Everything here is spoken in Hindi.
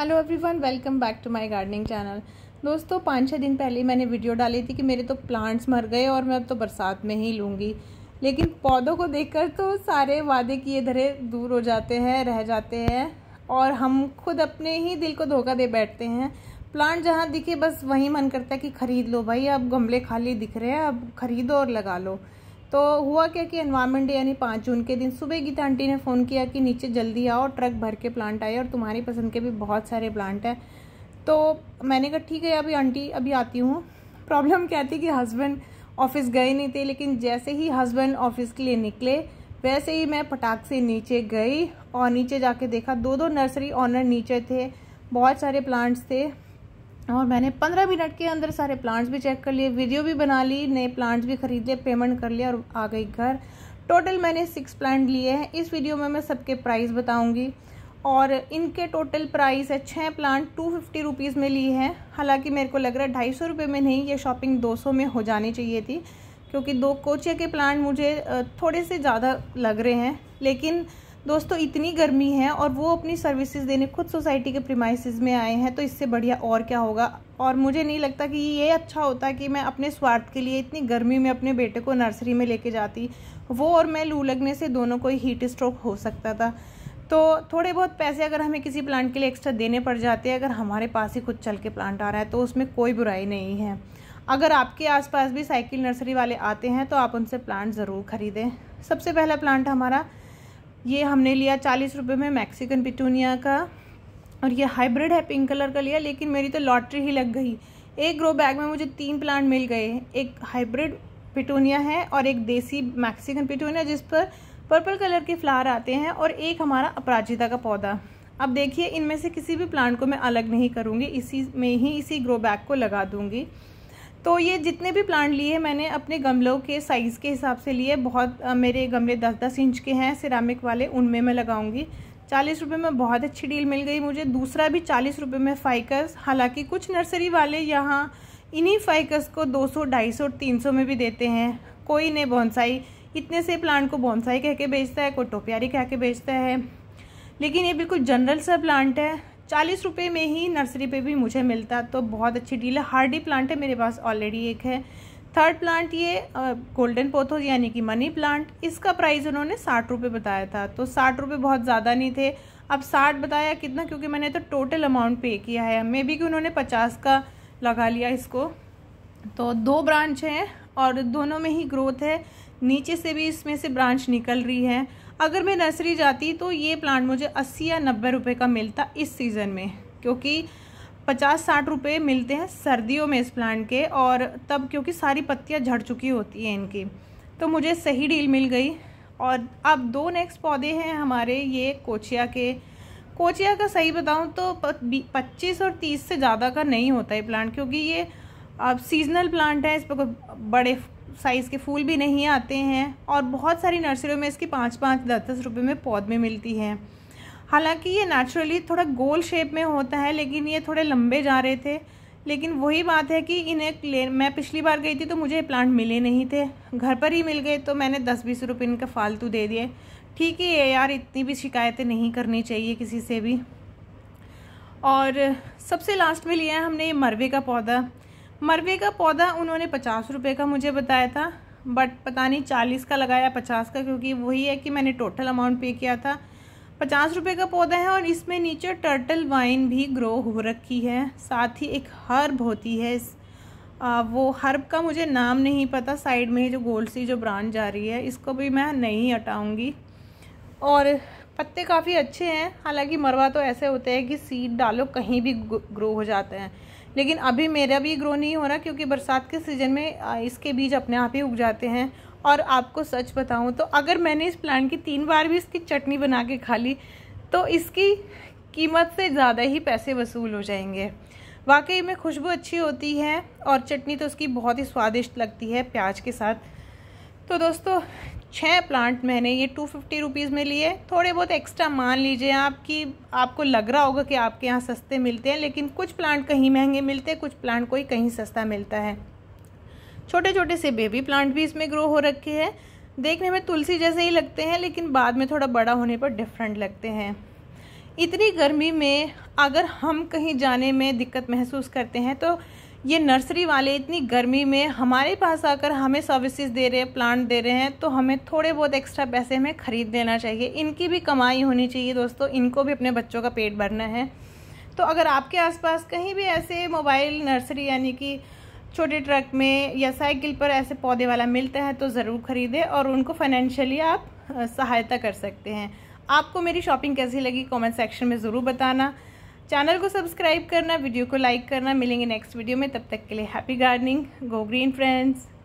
hello everyone welcome back to my gardening channel दोस्तों पाँच छः दिन पहले मैंने वीडियो डाली थी कि मेरे तो प्लांट्स मर गए और मैं अब तो बरसात में ही लूँगी लेकिन पौधों को देखकर तो सारे वादे किए धरे दूर हो जाते हैं रह जाते हैं और हम खुद अपने ही दिल को धोखा दे बैठते हैं प्लांट जहाँ दिखे बस वहीं मन करता है कि ख़रीद लो भाई अब गमले खाली दिख रहे हैं अब ख़रीदो और लगा लो तो हुआ क्या कि एनवायरमेंट डे यानी पाँच जून के दिन सुबह गीता आंटी ने फ़ोन किया कि नीचे जल्दी आओ ट्रक भर के प्लांट आए और तुम्हारी पसंद के भी बहुत सारे प्लांट हैं तो मैंने कहा ठीक है अभी आंटी अभी आती हूँ प्रॉब्लम क्या थी कि हस्बैंड ऑफिस गए नहीं थे लेकिन जैसे ही हस्बैंड ऑफिस के लिए निकले वैसे ही मैं पटाख से नीचे गई और नीचे जाके देखा दो दो नर्सरी ऑनर नीचे थे बहुत सारे प्लांट्स थे और मैंने पंद्रह मिनट के अंदर सारे प्लांट्स भी चेक कर लिए वीडियो भी बना ली नए प्लांट्स भी खरीद लिए पेमेंट कर लिया और आ गई घर टोटल मैंने सिक्स प्लांट लिए हैं इस वीडियो में मैं सबके प्राइस बताऊंगी और इनके टोटल प्राइस है छः प्लांट टू फिफ्टी रुपीज़ में लिए हैं हालांकि मेरे को लग रहा है ढाई सौ रुपये में नहीं ये शॉपिंग दो सौ में हो जानी चाहिए थी क्योंकि दो कोचिया के प्लांट मुझे थोड़े से ज़्यादा लग रहे हैं लेकिन दोस्तों इतनी गर्मी है और वो अपनी सर्विसेज देने खुद सोसाइटी के प्रिमाइसिस में आए हैं तो इससे बढ़िया और क्या होगा और मुझे नहीं लगता कि ये अच्छा होता कि मैं अपने स्वार्थ के लिए इतनी गर्मी में अपने बेटे को नर्सरी में लेके जाती वो और मैं लू लगने से दोनों को ही हीट स्ट्रोक हो सकता था तो थोड़े बहुत पैसे अगर हमें किसी प्लांट के लिए एक्स्ट्रा देने पड़ जाते हैं अगर हमारे पास ही खुद चल के प्लांट आ रहा है तो उसमें कोई बुराई नहीं है अगर आपके आसपास भी साइकिल नर्सरी वाले आते हैं तो आप उनसे प्लांट ज़रूर खरीदें सबसे पहला प्लांट हमारा ये हमने लिया चालीस रुपये में मैक्सिकन पिटूनिया का और ये हाइब्रिड है पिंक कलर का लिया लेकिन मेरी तो लॉटरी ही लग गई एक ग्रो बैग में मुझे तीन प्लांट मिल गए एक हाइब्रिड पिटूनिया है और एक देसी मैक्सिकन पिटूनिया जिस पर पर्पल कलर के फ्लावर आते हैं और एक हमारा अपराजिता का पौधा अब देखिए इनमें से किसी भी प्लांट को मैं अलग नहीं करूँगी इसी में ही इसी ग्रो बैग को लगा दूँगी तो ये जितने भी प्लांट लिए हैं मैंने अपने गमलों के साइज़ के हिसाब से लिए बहुत मेरे गमले दस दस इंच के हैं सिरामिक वाले उनमें मैं लगाऊंगी चालीस रुपये में बहुत अच्छी डील मिल गई मुझे दूसरा भी चालीस रुपये में फाइकस हालांकि कुछ नर्सरी वाले यहाँ इन्हीं फाइकस को 200, 250 तीन 300 में भी देते हैं कोई नहीं बॉन्साई इतने से प्लांट को बॉन्साई कह के बेचता है कोई टोपियारी कह के बेचता है लेकिन ये बिल्कुल जनरल सा प्लांट है चालीस रुपये में ही नर्सरी पे भी मुझे मिलता तो बहुत अच्छी डील है हार्डी प्लांट है मेरे पास ऑलरेडी एक है थर्ड प्लांट ये गोल्डन पोथो यानी कि मनी प्लांट इसका प्राइस उन्होंने साठ रुपये बताया था तो साठ रुपये बहुत ज़्यादा नहीं थे अब साठ बताया कितना क्योंकि मैंने तो टोटल अमाउंट पे किया है मे बी कि उन्होंने पचास का लगा लिया इसको तो दो ब्रांच हैं और दोनों में ही ग्रोथ है नीचे से भी इसमें से ब्रांच निकल रही है अगर मैं नर्सरी जाती तो ये प्लांट मुझे अस्सी या नब्बे रुपये का मिलता इस सीज़न में क्योंकि पचास साठ रुपये मिलते हैं सर्दियों में इस प्लांट के और तब क्योंकि सारी पत्तियाँ झड़ चुकी होती हैं इनकी तो मुझे सही डील मिल गई और अब दो नेक्स्ट पौधे हैं हमारे ये कोचिया के कोचिया का सही बताऊँ तो पच्चीस और तीस से ज़्यादा का नहीं होता है प्लांट क्योंकि ये अब सीजनल प्लांट है इस पर बड़े साइज़ के फूल भी नहीं आते हैं और बहुत सारी नर्सरियों में इसकी पाँच पाँच दस दस रुपये में पौध में मिलती हैं हालांकि ये नेचुरली थोड़ा गोल शेप में होता है लेकिन ये थोड़े लंबे जा रहे थे लेकिन वही बात है कि इन्हें ले मैं पिछली बार गई थी तो मुझे प्लांट मिले नहीं थे घर पर ही मिल गए तो मैंने दस बीस रुपये इनका फालतू दे दिए ठीक ही है यार इतनी भी शिकायतें नहीं करनी चाहिए किसी से भी और सबसे लास्ट में लिया है हमने ये मरवे का पौधा मरवे का पौधा उन्होंने पचास रुपये का मुझे बताया था बट पता नहीं चालीस का लगाया पचास का क्योंकि वही है कि मैंने टोटल अमाउंट पे किया था पचास रुपये का पौधा है और इसमें नीचे टर्टल वाइन भी ग्रो हो रखी है साथ ही एक हर्ब होती है इस आ, वो हर्ब का मुझे नाम नहीं पता साइड में ही जो गोल सी जो ब्रांच जा रही है इसको भी मैं नहीं हटाऊँगी और पत्ते काफ़ी अच्छे हैं हालांकि मरवा तो ऐसे होते हैं कि सीड डालो कहीं भी ग्रो हो जाते हैं लेकिन अभी मेरा भी ग्रो नहीं हो रहा क्योंकि बरसात के सीज़न में इसके बीज अपने आप ही उग जाते हैं और आपको सच बताऊँ तो अगर मैंने इस प्लांट की तीन बार भी इसकी चटनी बना के खा ली तो इसकी कीमत से ज़्यादा ही पैसे वसूल हो जाएंगे वाकई में खुशबू अच्छी होती है और चटनी तो उसकी बहुत ही स्वादिष्ट लगती है प्याज के साथ तो दोस्तों छः प्लांट मैंने ये टू फिफ्टी रुपीज़ में लिए थोड़े बहुत एक्स्ट्रा मान लीजिए आपकी आपको लग रहा होगा कि आपके यहाँ सस्ते मिलते हैं लेकिन कुछ प्लांट कहीं महंगे मिलते हैं कुछ प्लांट कोई कहीं सस्ता मिलता है छोटे छोटे से बेबी प्लांट भी इसमें ग्रो हो रखे हैं देखने में तुलसी जैसे ही लगते हैं लेकिन बाद में थोड़ा बड़ा होने पर डिफरेंट लगते हैं इतनी गर्मी में अगर हम कहीं जाने में दिक्कत महसूस करते हैं तो ये नर्सरी वाले इतनी गर्मी में हमारे पास आकर हमें सर्विसेज दे रहे हैं प्लांट दे रहे हैं तो हमें थोड़े बहुत एक्स्ट्रा पैसे हमें ख़रीद देना चाहिए इनकी भी कमाई होनी चाहिए दोस्तों इनको भी अपने बच्चों का पेट भरना है तो अगर आपके आसपास कहीं भी ऐसे मोबाइल नर्सरी यानी कि छोटे ट्रक में या साइकिल पर ऐसे पौधे वाला मिलता है तो ज़रूर ख़रीदें और उनको फाइनेंशियली आप सहायता कर सकते हैं आपको मेरी शॉपिंग कैसी लगी कमेंट सेक्शन में ज़रूर बताना चैनल को सब्सक्राइब करना वीडियो को लाइक करना मिलेंगे नेक्स्ट वीडियो में तब तक के लिए happy gardening go green friends